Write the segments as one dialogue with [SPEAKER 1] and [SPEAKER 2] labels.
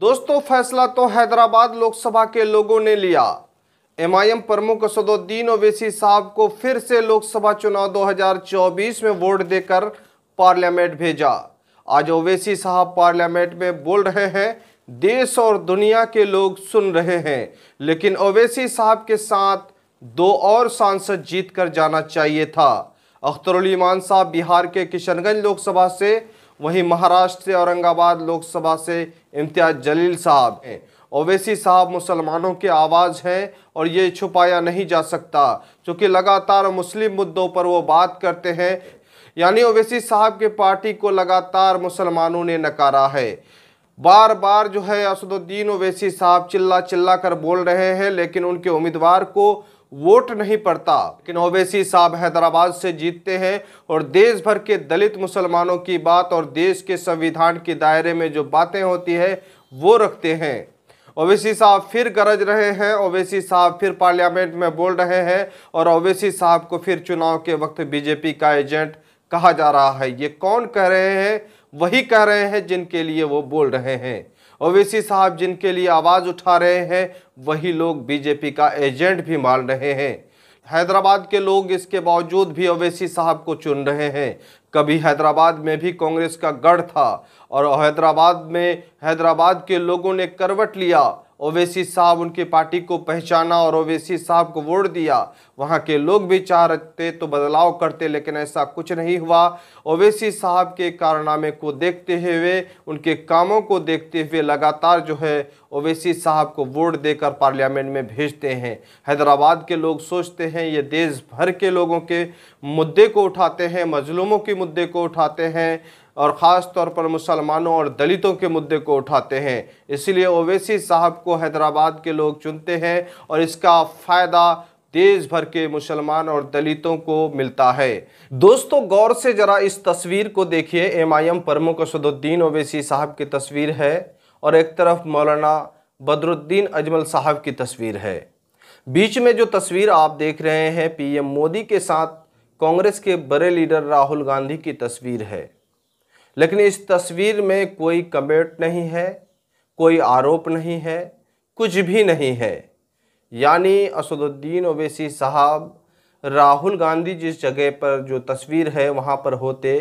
[SPEAKER 1] दोस्तों फैसला तो हैदराबाद लोकसभा के लोगों ने लिया एमआईएम प्रमुख असदुद्दीन ओवैसी साहब को फिर से लोकसभा चुनाव 2024 में वोट देकर पार्लियामेंट भेजा आज ओवैसी साहब पार्लियामेंट में बोल रहे हैं देश और दुनिया के लोग सुन रहे हैं लेकिन ओवैसी साहब के साथ दो और सांसद जीत कर जाना चाहिए था अख्तरुल ईमान साहब बिहार के किशनगंज लोकसभा से वहीं महाराष्ट्र से औरंगाबाद लोकसभा से इम्तियाज जलील साहब हैं ओवैसी साहब मुसलमानों की आवाज़ हैं और ये छुपाया नहीं जा सकता क्योंकि लगातार मुस्लिम मुद्दों पर वो बात करते हैं यानी ओवैसी साहब के पार्टी को लगातार मुसलमानों ने नकारा है बार बार जो है असदुद्दीन ओवैसी साहब चिल्ला चिल्ला कर बोल रहे हैं लेकिन उनके उम्मीदवार को वोट नहीं पड़ता लेकिन ओवैसी साहब हैदराबाद से जीतते हैं और देश भर के दलित मुसलमानों की बात और देश के संविधान के दायरे में जो बातें होती है वो रखते हैं ओवैसी साहब फिर गरज रहे हैं ओवैसी साहब फिर पार्लियामेंट में बोल रहे हैं और ओवैसी साहब को फिर चुनाव के वक्त बीजेपी का एजेंट कहा जा रहा है ये कौन कह रहे हैं वही कह रहे हैं जिनके लिए वो बोल रहे हैं ओवैसी साहब जिनके लिए आवाज़ उठा रहे हैं वही लोग बीजेपी का एजेंट भी मान रहे हैं हैदराबाद के लोग इसके बावजूद भी अवैसी साहब को चुन रहे हैं कभी हैदराबाद में भी कांग्रेस का गढ़ था और हैदराबाद में हैदराबाद के लोगों ने करवट लिया ओवैसी साहब उनकी पार्टी को पहचाना और ओवैसी साहब को वोट दिया वहाँ के लोग भी चाह रखते तो बदलाव करते लेकिन ऐसा कुछ नहीं हुआ ओवैसी साहब के कारनामे को देखते हुए उनके कामों को देखते हुए लगातार जो है ओवैसी साहब को वोट देकर पार्लियामेंट में भेजते हैं हैदराबाद के लोग सोचते हैं ये देश भर के लोगों के मुद्दे को उठाते हैं मजलूमों के मुद्दे को उठाते हैं और ख़ास तौर पर मुसलमानों और दलितों के मुद्दे को उठाते हैं इसलिए ओवैसी साहब को हैदराबाद के लोग चुनते हैं और इसका फ़ायदा देश भर के मुसलमान और दलितों को मिलता है दोस्तों गौर से ज़रा इस तस्वीर को देखिए एम आई एम प्रमुख असदुद्दीन ओवैसी साहब की तस्वीर है और एक तरफ मौलाना बदरुद्दीन अजमल साहब की तस्वीर है बीच में जो तस्वीर आप देख रहे हैं पीएम मोदी के साथ कांग्रेस के बड़े लीडर राहुल गांधी की तस्वीर है लेकिन इस तस्वीर में कोई कमेंट नहीं है कोई आरोप नहीं है कुछ भी नहीं है यानी असदुद्दीन ओवैसी साहब राहुल गांधी जिस जगह पर जो तस्वीर है वहाँ पर होते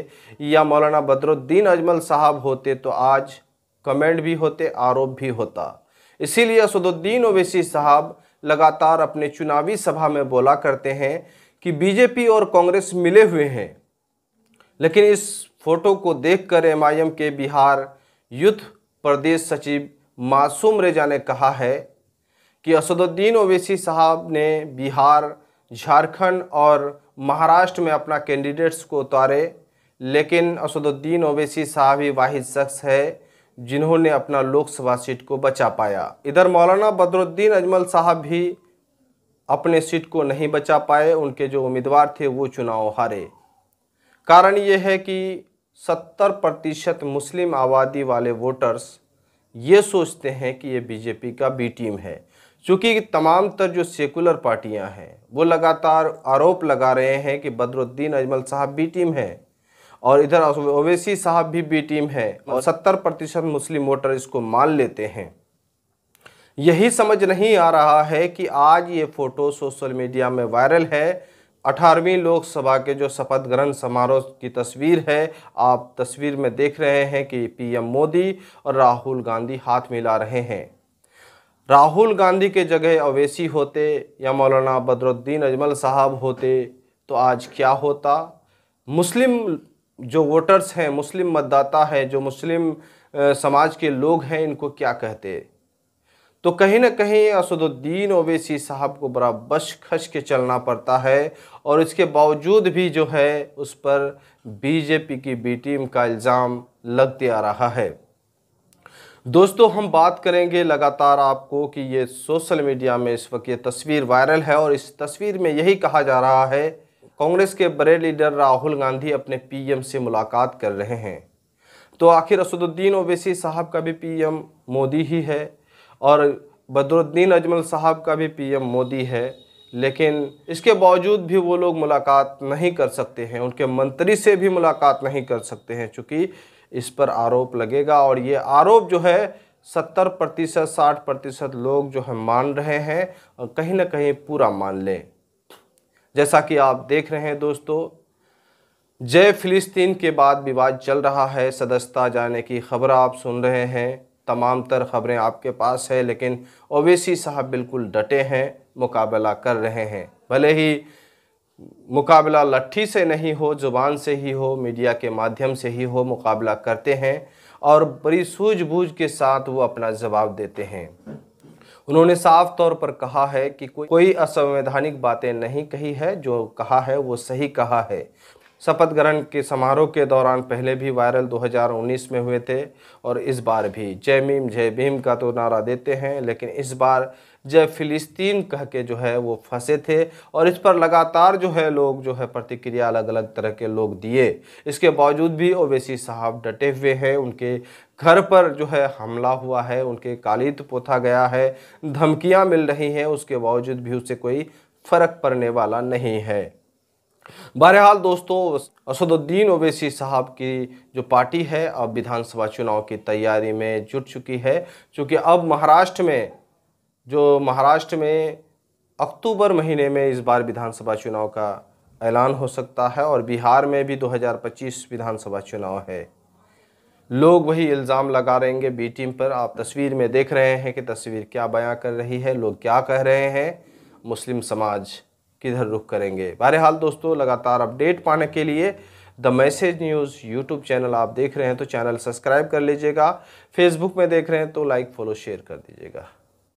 [SPEAKER 1] या मौलाना बदरुद्दीन अजमल साहब होते तो आज कमेंट भी होते आरोप भी होता इसीलिए असदुद्दीन ओवैसी साहब लगातार अपने चुनावी सभा में बोला करते हैं कि बीजेपी और कांग्रेस मिले हुए हैं लेकिन इस फोटो को देखकर एमआईएम के बिहार यूथ प्रदेश सचिव मासूम रेजा ने कहा है कि असदुद्दीन ओवैसी साहब ने बिहार झारखंड और महाराष्ट्र में अपना कैंडिडेट्स को उतारे लेकिन असदुद्दीन ओवैसी साहब ही वाहिद शख्स है जिन्होंने अपना लोकसभा सीट को बचा पाया इधर मौलाना बदरुद्दीन अजमल साहब भी अपने सीट को नहीं बचा पाए उनके जो उम्मीदवार थे वो चुनाव हारे कारण ये है कि 70 प्रतिशत मुस्लिम आबादी वाले वोटर्स ये सोचते हैं कि ये बीजेपी का बी टीम है चूँकि तमाम तर जो सेकुलर पार्टियां हैं वो लगातार आरोप लगा रहे हैं कि बदरुद्दीन अजमल साहब बी टीम है और इधर ओवैसी साहब भी बी टीम है और सत्तर प्रतिशत मुस्लिम वोटर इसको मान लेते हैं यही समझ नहीं आ रहा है कि आज ये फ़ोटो सोशल मीडिया में वायरल है अठारहवीं लोकसभा के जो शपथ ग्रहण समारोह की तस्वीर है आप तस्वीर में देख रहे हैं कि पीएम मोदी और राहुल गांधी हाथ मिला रहे हैं राहुल गांधी के जगह अवैसी होते या मौलाना बदरुद्दीन अजमल साहब होते तो आज क्या होता मुस्लिम जो वोटर्स हैं मुस्लिम मतदाता हैं जो मुस्लिम समाज के लोग हैं इनको क्या कहते तो कहीं ना कहीं असदुद्दीन ओवैसी साहब को बड़ा बश खस के चलना पड़ता है और इसके बावजूद भी जो है उस पर बीजेपी की बी टीम का इल्ज़ाम लगते आ रहा है दोस्तों हम बात करेंगे लगातार आपको कि ये सोशल मीडिया में इस वक्त ये तस्वीर वायरल है और इस तस्वीर में यही कहा जा रहा है कांग्रेस के बड़े लीडर राहुल गांधी अपने पीएम से मुलाकात कर रहे हैं तो आखिर असदुद्दीन ओवैसी साहब का भी पीएम मोदी ही है और बदरुद्दीन अजमल साहब का भी पीएम मोदी है लेकिन इसके बावजूद भी वो लोग मुलाकात नहीं कर सकते हैं उनके मंत्री से भी मुलाकात नहीं कर सकते हैं चूँकि इस पर आरोप लगेगा और ये आरोप जो है सत्तर प्रतिशत साठ प्रतिशत लोग जो है मान रहे हैं और कहीं ना कहीं पूरा मान लें जैसा कि आप देख रहे हैं दोस्तों जय फिलिस्तीन के बाद विवाद चल रहा है सदस्यता जाने की खबर आप सुन रहे हैं तमाम तर खबरें आपके पास है लेकिन ओवैसी साहब बिल्कुल डटे हैं मुकाबला कर रहे हैं भले ही मुकाबला लट्ठी से नहीं हो ज़ुबान से ही हो मीडिया के माध्यम से ही हो मुकाबला करते हैं और बड़ी सूझबूझ के साथ वो अपना जवाब देते हैं उन्होंने साफ तौर पर कहा है कि कोई कोई असंवैधानिक बातें नहीं कही है जो कहा है वो सही कहा है शपथ ग्रहण के समारोह के दौरान पहले भी वायरल 2019 में हुए थे और इस बार भी जय मीम जय भीम का तो नारा देते हैं लेकिन इस बार जय फिलिस्तीन कह के जो है वो फंसे थे और इस पर लगातार जो है लोग जो है प्रतिक्रिया अलग अलग तरह के लोग दिए इसके बावजूद भी ओवैसी साहब डटे हुए हैं उनके घर पर जो है हमला हुआ है उनके कालिद पोथा गया है धमकियां मिल रही हैं उसके बावजूद भी उससे कोई फ़र्क पड़ने वाला नहीं है बहरहाल दोस्तों असदुद्दीन ओवैसी साहब की जो पार्टी है अब विधानसभा चुनाव की तैयारी में जुट चुकी है क्योंकि अब महाराष्ट्र में जो महाराष्ट्र में अक्टूबर महीने में इस बार विधानसभा चुनाव का ऐलान हो सकता है और बिहार में भी 2025 विधानसभा चुनाव है लोग वही इल्ज़ाम लगा रहेंगे बी टीम पर आप तस्वीर में देख रहे हैं कि तस्वीर क्या बयां कर रही है लोग क्या कह रहे हैं मुस्लिम समाज किधर रुख करेंगे बहरहाल दोस्तों लगातार अपडेट पाने के लिए the message news YouTube channel आप देख रहे हैं तो चैनल सब्सक्राइब कर लीजिएगा फेसबुक में देख रहे हैं तो लाइक फॉलो शेयर कर दीजिएगा